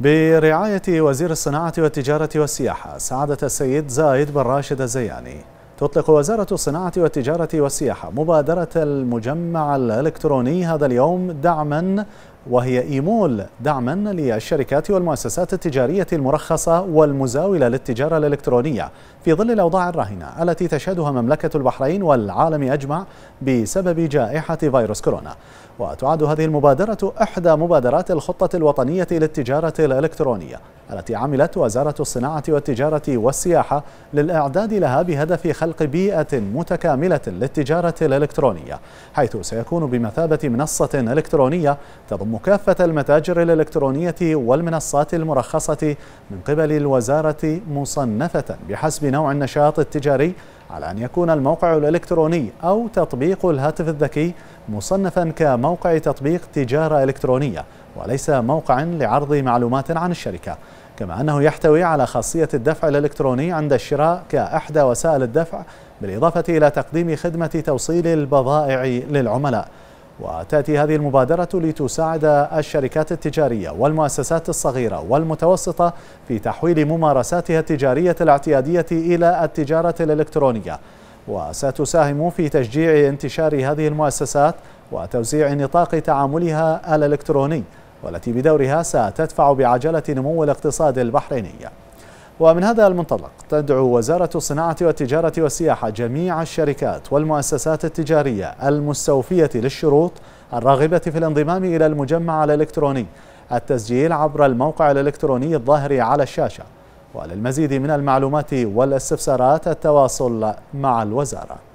برعاية وزير الصناعة والتجارة والسياحة سعادة السيد زايد بن راشد الزياني تطلق وزارة الصناعة والتجارة والسياحة مبادرة المجمع الإلكتروني هذا اليوم دعما وهي إيمول دعما للشركات والمؤسسات التجارية المرخصة والمزاولة للتجارة الإلكترونية في ظل الأوضاع الراهنة التي تشهدها مملكة البحرين والعالم أجمع بسبب جائحة فيروس كورونا وتعد هذه المبادرة إحدى مبادرات الخطة الوطنية للتجارة الإلكترونية التي عملت وزارة الصناعة والتجارة والسياحة للإعداد لها بهدف خلق بيئة متكاملة للتجارة الإلكترونية حيث سيكون بمثابة منصة إلكترونية تضم مكافة كافة المتاجر الإلكترونية والمنصات المرخصة من قبل الوزارة مصنفة بحسب نوع النشاط التجاري على أن يكون الموقع الإلكتروني أو تطبيق الهاتف الذكي مصنفا كموقع تطبيق تجارة إلكترونية وليس موقعا لعرض معلومات عن الشركة كما أنه يحتوي على خاصية الدفع الإلكتروني عند الشراء كأحدى وسائل الدفع بالإضافة إلى تقديم خدمة توصيل البضائع للعملاء وتأتي هذه المبادرة لتساعد الشركات التجارية والمؤسسات الصغيرة والمتوسطة في تحويل ممارساتها التجارية الاعتيادية إلى التجارة الإلكترونية وستساهم في تشجيع انتشار هذه المؤسسات وتوسيع نطاق تعاملها الإلكتروني والتي بدورها ستدفع بعجلة نمو الاقتصاد البحريني ومن هذا المنطلق تدعو وزارة الصناعة والتجارة والسياحة جميع الشركات والمؤسسات التجارية المستوفية للشروط الراغبة في الانضمام إلى المجمع الإلكتروني التسجيل عبر الموقع الإلكتروني الظاهر على الشاشة وللمزيد من المعلومات والاستفسارات التواصل مع الوزاره